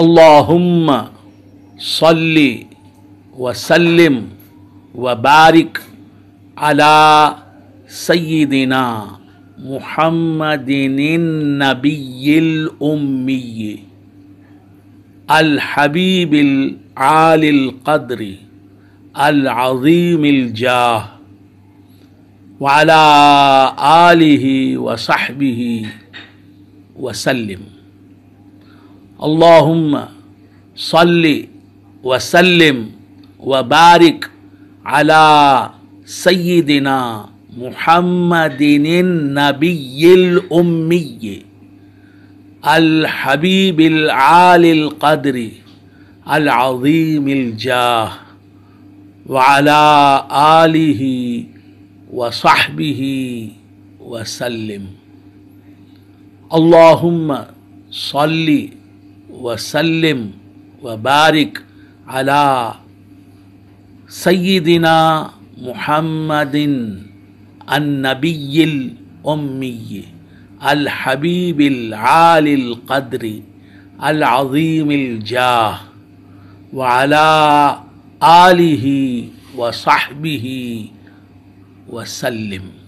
اللہم صلی وسلم وبارک علی سیدنا محمد النبی الامی الحبیب العال القدر العظیم الجاہ وعلی علی و وسلم اللهم صل وسلم وبارك على سيدنا محمد النبي الأمي الحبيب العالي القدر العظيم الجاه وعلى آله وصحبه وسلم اللهم صلِّ وسلم وبارك على سيدنا محمد النبي الأمي الحبيب العالي القدر العظيم الجاه وعلى آله وصحبه وسلم